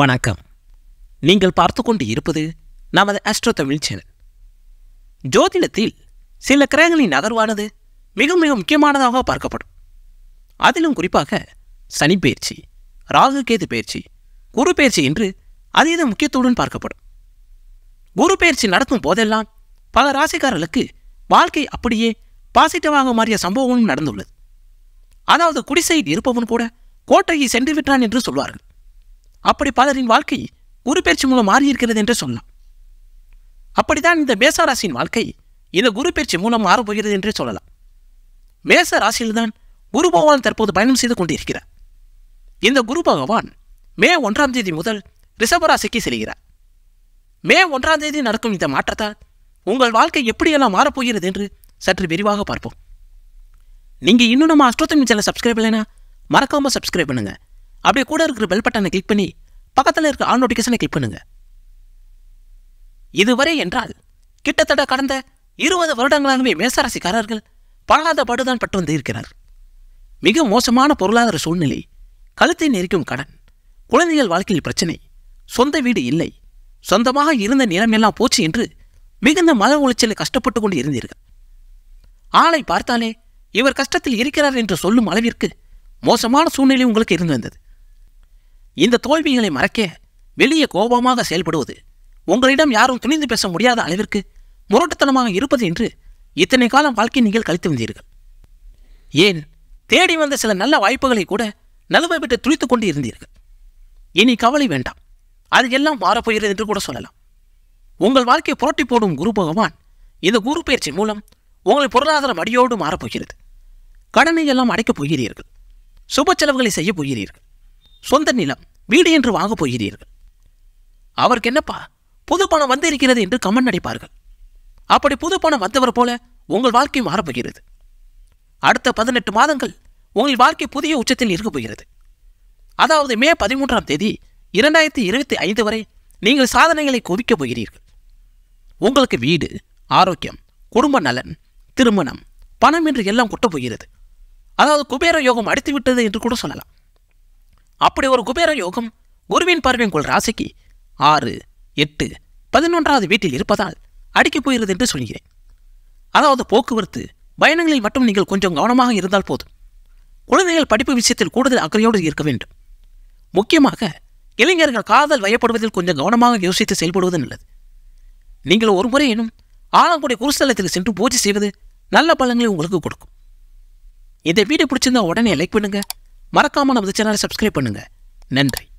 வணக்கம் நீங்கள் பார்த்து கொண்டு இருப்பது நமது அஸ்ட்ரோ தமிழ் சேனல் ஜோதிடத்தில் சில கிரகங்களின் நகர்வானது மிக மிக முக்கியமானதாக பார்க்கப்படும் அதிலும் குறிப்பாக சனி பயிற்சி ராகு கேது பயிற்சி குரு பயிற்சி என்று அதீத முக்கியத்துடன் பார்க்கப்படும் குரு பயிற்சி நடத்தும் போதெல்லாம் பல ராசிக்காரர்களுக்கு வாழ்க்கை அப்படியே பாசிட்டிவாக மாறிய சம்பவங்களும் நடந்துள்ளது அதாவது குடிசையில் இருப்பவன் கூட கோட்டையை சென்று விட்டான் என்று சொல்வார்கள் அப்படி பலரின் வாழ்க்கை குரு மூலம் மாறியிருக்கிறது என்று சொல்லலாம் அப்படித்தான் இந்த மேசராசியின் வாழ்க்கை இந்த குரு பயிற்சி மூலம் மாறப்போகிறது என்று சொல்லலாம் மேச ராசியில்தான் குரு பகவான் தற்போது பயணம் செய்து கொண்டிருக்கிறார் இந்த குரு பகவான் மே ஒன்றாம் தேதி முதல் ரிஷபராசிக்கு செல்கிறார் மே ஒன்றாம் தேதி நடக்கும் இந்த மாற்றத்தால் உங்கள் வாழ்க்கை எப்படியெல்லாம் மாறப்போகிறது என்று சற்று விரிவாக பார்ப்போம் நீங்கள் இன்னும் நம்ம அஸ்ட்ரோத்தமி சேனல் சப்ஸ்கிரைப் இல்லைன்னா மறக்காமல் சப்ஸ்கிரைப் பண்ணுங்கள் அப்படியே கூட இருக்கிற பெல் பட்டனை கிளிக் பண்ணி பக்கத்தில் இருக்க ஆல் நோட்டிஃபிகேஷனை கிளிக் பண்ணுங்க இதுவரை என்றால் கிட்டத்தட்ட கடந்த இருபது வருடங்களாகவே மேசராசிக்காரர்கள் படாத படுதான் பட்டு வந்து இருக்கிறார் மிக மோசமான பொருளாதார சூழ்நிலை கழுத்தை நெரிக்கும் கடன் குழந்தைகள் வாழ்க்கையில் பிரச்சனை சொந்த வீடு இல்லை சொந்தமாக இருந்த நிலமெல்லாம் போச்சு என்று மிகுந்த மன உளைச்சலை கஷ்டப்பட்டு கொண்டு இருந்தீர்கள் ஆளை பார்த்தாலே இவர் கஷ்டத்தில் இருக்கிறார் என்று சொல்லும் அளவிற்கு மோசமான சூழ்நிலை உங்களுக்கு இருந்து வந்தது இந்த தோல்விகளை மறக்க வெளியே கோபமாக செயல்படுவது உங்களிடம் யாரும் துணிந்து பேச முடியாத அளவிற்கு முரட்டுத்தனமாக இருப்பது என்று இத்தனை காலம் வாழ்க்கை நீங்கள் கழித்து வந்தீர்கள் ஏன் தேடி வந்த சில நல்ல வாய்ப்புகளை கூட நழுவை விட்டு துளித்துக் கொண்டு இருந்தீர்கள் இனி கவலை வேண்டாம் அது எல்லாம் மாறப்போகிறது என்று கூட சொல்லலாம் உங்கள் வாழ்க்கை புரட்டி போடும் குரு பகவான் இந்த குரு பயிற்சி மூலம் உங்கள் பொருளாதாரம் அடியோடு மாறப்போகிறது கடனை எல்லாம் அடைக்கப் போகிறீர்கள் சுப செலவுகளை செய்யப் போகிறீர்கள் சொந்த நிலம் வீடு என்று வாங்கப் போகிறீர்கள் அவருக்கு என்னப்பா புது பணம் வந்திருக்கிறது என்று கமன் நடிப்பார்கள் அப்படி புது பணம் வந்தவர் போல உங்கள் வாழ்க்கை மாறப்போகிறது அடுத்த பதினெட்டு மாதங்கள் உங்கள் வாழ்க்கை புதிய உச்சத்தில் இருக்கப் போகிறது அதாவது மே பதிமூன்றாம் தேதி இரண்டாயிரத்தி இருபத்தி ஐந்து வரை நீங்கள் சாதனைகளை குவிக்கப் போகிறீர்கள் உங்களுக்கு வீடு ஆரோக்கியம் குடும்ப நலன் திருமணம் பணம் என்று எல்லாம் கொட்டப் போகிறது அதாவது குபேர யோகம் அடித்து விட்டது என்று கூட சொல்லலாம் அப்படி ஒரு குபேர யோகம் குருவின் கொள் ராசிக்கு ஆறு எட்டு பதினொன்றாவது வீட்டில் இருப்பதால் அடிக்கப் போகிறது என்று சொல்கிறேன் அதாவது போக்குவரத்து பயணங்களில் மட்டும் நீங்கள் கொஞ்சம் கவனமாக இருந்தால் போதும் குழந்தைகள் படிப்பு விஷயத்தில் கூடுதல் அக்கறையோடு இருக்க வேண்டும் முக்கியமாக இளைஞர்கள் காதல் வயப்படுவதில் கொஞ்சம் கவனமாக யோசித்து செயல்படுவது நல்லது நீங்கள் ஒரு முறை எனும் ஆலங்குடி குருஸ்தலத்தில் சென்று பூஜை செய்வது நல்ல பலன்களை உங்களுக்கு கொடுக்கும் இந்த வீடு பிடிச்சிருந்தா உடனே லைக் பண்ணுங்கள் மறக்காமல் நமது சேனலை சப்ஸ்கிரைப் பண்ணுங்கள் நன்றி